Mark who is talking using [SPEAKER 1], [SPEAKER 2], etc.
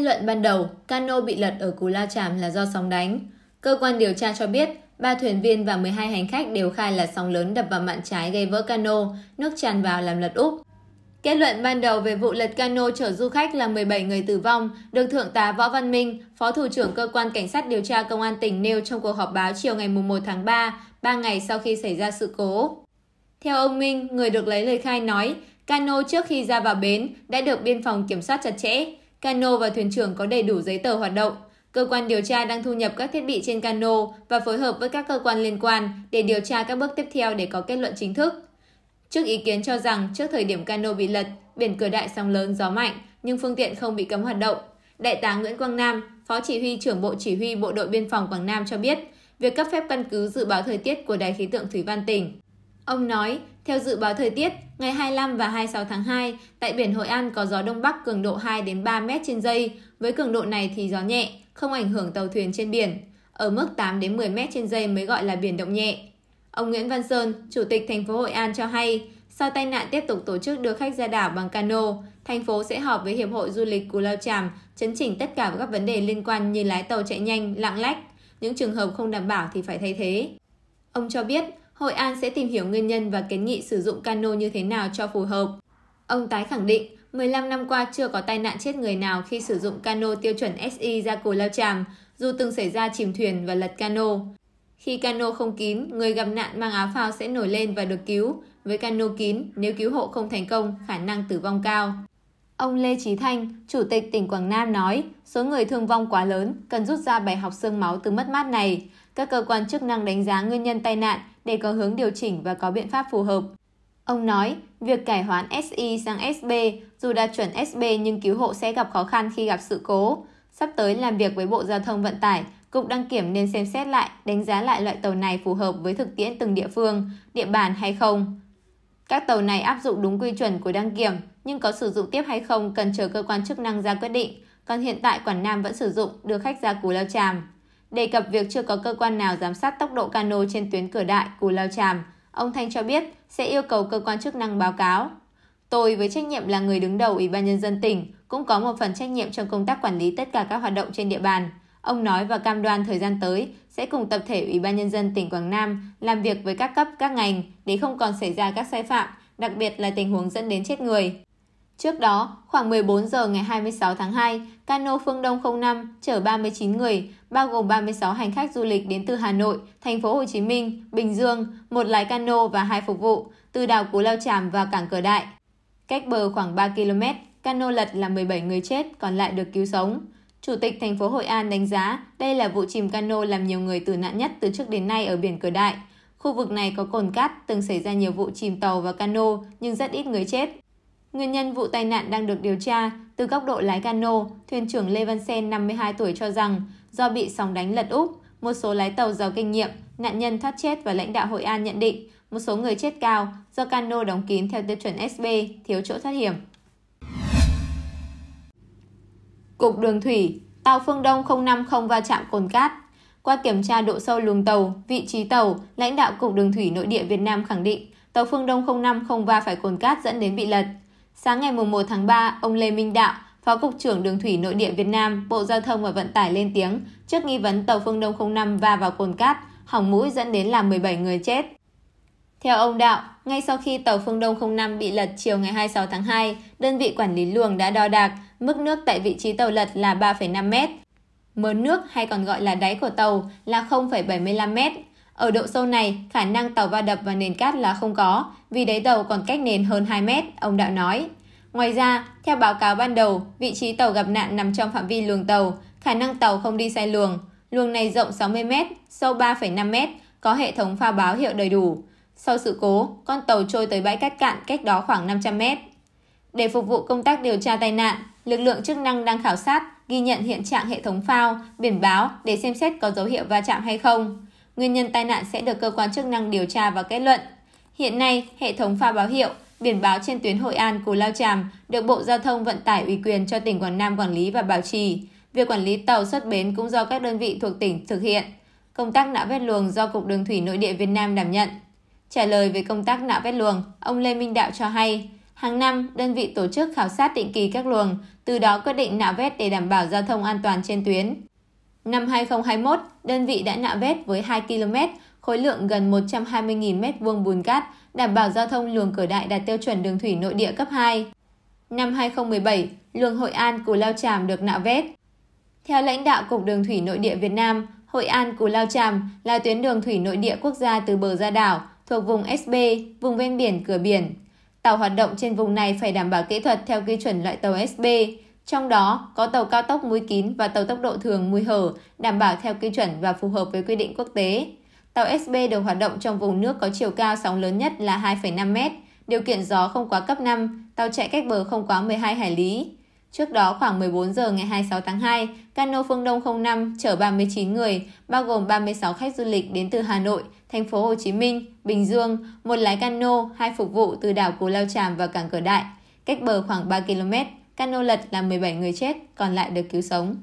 [SPEAKER 1] Kết luận ban đầu, cano bị lật ở Cú Lao Chàm là do sóng đánh. Cơ quan điều tra cho biết, ba thuyền viên và 12 hành khách đều khai là sóng lớn đập vào mạn trái gây vỡ cano, nước tràn vào làm lật úp. Kết luận ban đầu về vụ lật cano chở du khách là 17 người tử vong được Thượng tá Võ Văn Minh, Phó Thủ trưởng Cơ quan Cảnh sát Điều tra Công an tỉnh nêu trong cuộc họp báo chiều ngày 1 tháng 3, 3 ngày sau khi xảy ra sự cố. Theo ông Minh, người được lấy lời khai nói, cano trước khi ra vào bến đã được biên phòng kiểm soát chặt chẽ, cano và thuyền trưởng có đầy đủ giấy tờ hoạt động cơ quan điều tra đang thu nhập các thiết bị trên cano và phối hợp với các cơ quan liên quan để điều tra các bước tiếp theo để có kết luận chính thức. Trước ý kiến cho rằng trước thời điểm cano bị lật, biển cửa đại sóng lớn gió mạnh nhưng phương tiện không bị cấm hoạt động, Đại tá Nguyễn Quang Nam, Phó Chỉ huy trưởng Bộ Chỉ huy Bộ đội Biên phòng Quảng Nam cho biết, việc cấp phép căn cứ dự báo thời tiết của Đài khí tượng Thủy văn tỉnh. Ông nói, theo dự báo thời tiết, ngày 25 và 26 tháng 2, tại biển Hội An có gió đông bắc cường độ 2 đến 3 m trên giây, với cường độ này thì gió nhẹ, không ảnh hưởng tàu thuyền trên biển. Ở mức 8 đến 10 m trên giây mới gọi là biển động nhẹ. Ông Nguyễn Văn Sơn, Chủ tịch thành phố Hội An cho hay, sau tai nạn tiếp tục tổ chức đưa khách ra đảo bằng cano, thành phố sẽ họp với Hiệp hội Du lịch Cù Lao Chàm chấn chỉnh tất cả các vấn đề liên quan như lái tàu chạy nhanh, lạng lách. Những trường hợp không đảm bảo thì phải thay thế. Ông cho biết, Hội An sẽ tìm hiểu nguyên nhân và kiến nghị sử dụng cano như thế nào cho phù hợp. Ông tái khẳng định, 15 năm qua chưa có tai nạn chết người nào khi sử dụng cano tiêu chuẩn SI ra Cù Lao Tràm, dù từng xảy ra chìm thuyền và lật cano. Khi cano không kín, người gặp nạn mang áo phao sẽ nổi lên và được cứu. Với cano kín, nếu cứu hộ không thành công, khả năng tử vong cao. Ông Lê Trí Thanh, Chủ tịch tỉnh Quảng Nam nói, số người thương vong quá lớn, cần rút ra bài học sương máu từ mất mát này. Các cơ quan chức năng đánh giá nguyên nhân tai nạn, để có hướng điều chỉnh và có biện pháp phù hợp. Ông nói, việc cải hoán SI sang SB dù đạt chuẩn SB nhưng cứu hộ sẽ gặp khó khăn khi gặp sự cố. Sắp tới làm việc với Bộ Giao thông Vận tải, Cục đăng kiểm nên xem xét lại, đánh giá lại loại tàu này phù hợp với thực tiễn từng địa phương, địa bàn hay không. Các tàu này áp dụng đúng quy chuẩn của đăng kiểm, nhưng có sử dụng tiếp hay không cần chờ cơ quan chức năng ra quyết định, còn hiện tại Quảng Nam vẫn sử dụng đưa khách ra Cú Lao Tràm. Đề cập việc chưa có cơ quan nào giám sát tốc độ cano trên tuyến cửa đại Cù Lao Tràm, ông Thanh cho biết sẽ yêu cầu cơ quan chức năng báo cáo. Tôi với trách nhiệm là người đứng đầu Ủy ban Nhân dân tỉnh cũng có một phần trách nhiệm trong công tác quản lý tất cả các hoạt động trên địa bàn. Ông nói và cam đoan thời gian tới sẽ cùng tập thể Ủy ban Nhân dân tỉnh Quảng Nam làm việc với các cấp, các ngành để không còn xảy ra các sai phạm, đặc biệt là tình huống dẫn đến chết người. Trước đó, khoảng 14 giờ ngày 26 tháng 2, cano Phương Đông 05 chở 39 người, bao gồm 36 hành khách du lịch đến từ Hà Nội, thành phố Hồ Chí Minh, Bình Dương, một lái cano và hai phục vụ, từ đảo Cú Lao Chàm và cảng Cửa Đại. Cách bờ khoảng 3 km, cano lật là 17 người chết, còn lại được cứu sống. Chủ tịch thành phố Hội An đánh giá đây là vụ chìm cano làm nhiều người tử nạn nhất từ trước đến nay ở biển Cửa Đại. Khu vực này có cồn cát, từng xảy ra nhiều vụ chìm tàu và cano nhưng rất ít người chết. Nguyên nhân vụ tai nạn đang được điều tra từ góc độ lái cano, thuyền trưởng Lê Văn Sen 52 tuổi cho rằng do bị sóng đánh lật úp, một số lái tàu giàu kinh nghiệm, nạn nhân thoát chết và lãnh đạo Hội An nhận định một số người chết cao do cano đóng kín theo tiêu chuẩn SB, thiếu chỗ thoát hiểm. Cục đường thủy, tàu Phương Đông 050 va chạm cồn cát. Qua kiểm tra độ sâu luồng tàu, vị trí tàu, lãnh đạo Cục đường thủy nội địa Việt Nam khẳng định tàu Phương Đông 050 va phải cồn cát dẫn đến bị lật. Sáng ngày 1 tháng 3, ông Lê Minh Đạo, Phó Cục trưởng Đường Thủy Nội địa Việt Nam, Bộ Giao thông và Vận tải lên tiếng trước nghi vấn tàu Phương Đông 05 va vào cồn cát, hỏng mũi dẫn đến làm 17 người chết. Theo ông Đạo, ngay sau khi tàu Phương Đông 05 bị lật chiều ngày 26 tháng 2, đơn vị quản lý luồng đã đo đạc mức nước tại vị trí tàu lật là 3,5 mét, Mớ nước hay còn gọi là đáy của tàu là 0,75 mét. Ở độ sâu này, khả năng tàu va đập vào nền cát là không có, vì đáy tàu còn cách nền hơn 2 mét, ông Đạo nói. Ngoài ra, theo báo cáo ban đầu, vị trí tàu gặp nạn nằm trong phạm vi luồng tàu, khả năng tàu không đi sai luồng. Luồng này rộng 60 mét sâu 3,5 mét có hệ thống pha báo hiệu đầy đủ. Sau sự cố, con tàu trôi tới bãi cát cạn cách đó khoảng 500 mét Để phục vụ công tác điều tra tai nạn, lực lượng chức năng đang khảo sát, ghi nhận hiện trạng hệ thống phao, biển báo để xem xét có dấu hiệu va chạm hay không. Nguyên nhân tai nạn sẽ được cơ quan chức năng điều tra và kết luận. Hiện nay, hệ thống pha báo hiệu, biển báo trên tuyến Hội An Cù Lao Tràm được Bộ Giao thông Vận tải ủy quyền cho tỉnh Quảng Nam quản lý và bảo trì. Việc quản lý tàu xuất bến cũng do các đơn vị thuộc tỉnh thực hiện. Công tác nạo vét luồng do Cục Đường thủy Nội địa Việt Nam đảm nhận. Trả lời về công tác nạo vét luồng, ông Lê Minh Đạo cho hay, hàng năm đơn vị tổ chức khảo sát định kỳ các luồng, từ đó quyết định nạo vét để đảm bảo giao thông an toàn trên tuyến. Năm 2021, đơn vị đã nạo vét với 2 km, khối lượng gần 120.000 m2 bùn cát, đảm bảo giao thông luồng cửa đại đạt tiêu chuẩn đường thủy nội địa cấp 2. Năm 2017, luồng Hội An Cù Lao Tràm được nạo vét. Theo lãnh đạo Cục Đường thủy Nội địa Việt Nam, Hội An Cù Lao Tràm là tuyến đường thủy nội địa quốc gia từ bờ ra đảo, thuộc vùng SB, vùng ven biển cửa biển. Tàu hoạt động trên vùng này phải đảm bảo kỹ thuật theo quy chuẩn loại tàu SB, trong đó có tàu cao tốc mũi kín và tàu tốc độ thường mũi hở đảm bảo theo quy chuẩn và phù hợp với quy định quốc tế. Tàu SB được hoạt động trong vùng nước có chiều cao sóng lớn nhất là 2,5 m, điều kiện gió không quá cấp 5, tàu chạy cách bờ không quá 12 hải lý. Trước đó khoảng 14 giờ ngày 26 tháng 2, cano Phương Đông 05 chở 39 người, bao gồm 36 khách du lịch đến từ Hà Nội, thành phố Hồ Chí Minh, Bình Dương, một lái cano, hai phục vụ từ đảo Cù Lao Tràm và cảng Cửa Đại, cách bờ khoảng 3 km Cano lật là 17 người chết, còn lại được cứu sống.